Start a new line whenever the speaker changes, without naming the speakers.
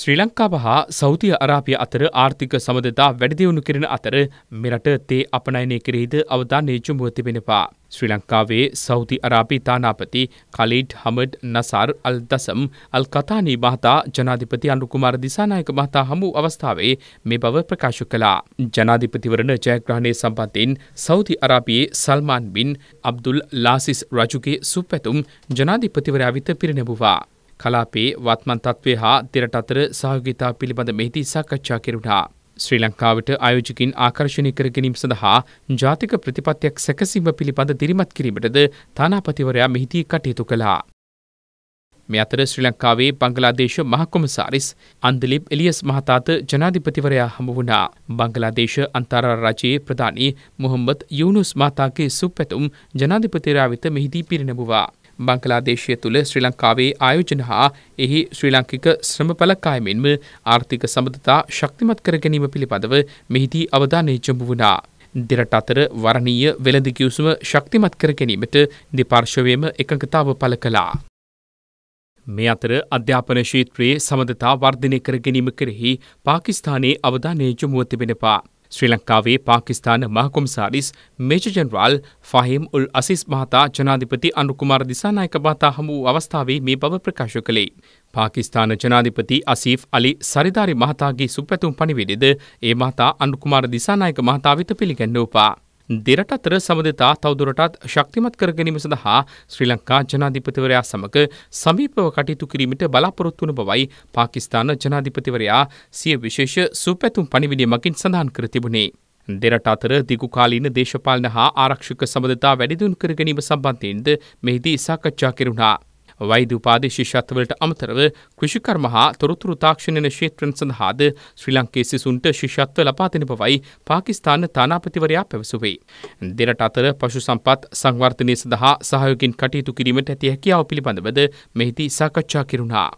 ශ්‍රී ලංකාව හා සෞතිය අරාපිය අතර ආර්ථික සමඳතා වැඩදිවුණු කරන අතර මෙරට තේ අපනයනය කෙරෙහිද අවධානය යොමුව තිබෙනවා. ශ්‍රී ලංකාවේ සෞති අරාපි තානාපති කලීඩ් හමඩ් නසර් අල් දසම් අල් කතානී මහතා ජනාධිපති අනුකුමාර දිසානායක මහතා හමු අවස්ථාවේ මේ බව ප්‍රකාශ කළා. ජනාධිපතිවරණ ජයග්‍රහණය සම්බන්ධයෙන් සෞති අරාපියේ සල්මාන් බින් අබ්දුල් ලාසිස් රජුගේ සුපැතුම් ජනාධිපතිවරයා විත පිරිනැබුවා. කලාපේ වත්මන් තත්ත්වය හා දෙරට අතර සහයෝගිතා පිළිබඳ මෙහිදී සාකච්ඡා කෙරුණා. ශ්‍රී ලංකාවට ආයෝජකින් ආකර්ශණය කර ගැනීම සඳහා ජාතික ප්‍රතිපත්තියක් සැකසීම පිළිබඳ දිරිමත් කිරීමටද තානාපතිවරයා මෙහිදී කටයුතු කළා. මේ අතර ශ්‍රී ලංකාවේ බංගලාදේශ මහකොමසාරිස් අන්දලිප් එලියස් මහතාත ජනාධිපතිවරයා හමු වුණා. බංගලාදේශ අන්තරාරාජයේ ප්‍රධානී මොහොම්මද් යූනුස් මහතාගේ සුපැතුම් ජනාධිපතිවරයා වෙත මෙහිදී පිරිනැඹුවා. බංකලාදේශය තුළ ශ්‍රී ලංකාවේ ආයෝජන හා එහි ශ්‍රී ලංකික ශ්‍රම පලකායමෙන්ම ආර්ථික සබඳතා ශක්තිමත් කර ගැනීම පිළිබඳව මෙහිදී අවධානය ජොමු වුණා. දෙරට අතර වරණීය වෙළඳකිවසුම ශක්තිමත් කර ගැනීමට දෙපාර්ශවයම එකඟතාව පළ කළා. මේ අතර අධ්‍යාපන ශීත්‍රයේ සමඳතා වර්ධනය කර ගැනීම කරෙහි පාකිස්ථානයේ අවධානය ජොමුව තිබෙනවා. ශ්‍රී ලංකාවේ පාකිස්ාන මහකොම්සාරිස් මේජ ජනරාල් ෆහිම් උල් අසිස් මහතා ජනාධිපති අනුකුමාර දිසානායක බාතා හමු අවස්ථාවේ මේ බව ප්‍රකාශ කළේ. පාකිස්ාන ජනාධිපති අසීෆ් අලි සරිධාරි මහතාගේ සුපැතුම් පනිවිඩෙද ඒ මහතා අනුකුමාර දිසානායක මහතා වෙත පිළිගැන්න උපා. දෙරටතර සබඳතා තවදුරටත් ශක්තිමත් කර ගැනීම සඳහා ශ්‍රී ලංකා ජනාධිපතිවරයා සමග සමීපව කටයුතු කිරීමට බලාපොරොත්තු වන බවයි පාකිස්තාන ජනාධිපතිවරයා සිය විශේෂ සුපැතුම් පණිවිඩය මගින් සඳහන් කර තිබුණේ. දෙරට අතර දිගුකාලීන දේශපාලන හා ආරක්ෂක සබඳතා වැඩිදුන් කර ගැනීම සම්බන්ධයෙන්ද මෙහිදී සාකච්ඡා කෙරුණා. වෛද්‍ය උපාධි ශිෂ්‍යත්වවලට අමතරව කෘෂිකර්ම හා තොරතුරු තාක්ෂණන ක්ෂේත්‍රන් සඳහාද ශ්‍රී ලංකේ සිසුන්ට ශිෂ්‍යත්ව ලබා දෙන බවයි පාකිස්තාන තානාපතිවරයා පැවසුවේ. දෙරට අතර පශු සම්පත් සංවර්ධනය සඳහා සහයෝගින් කටයුතු කිරීමට ඇති හැකියාව පිළිබඳවද මෙහිදී සාකච්ඡා කෙරුණා.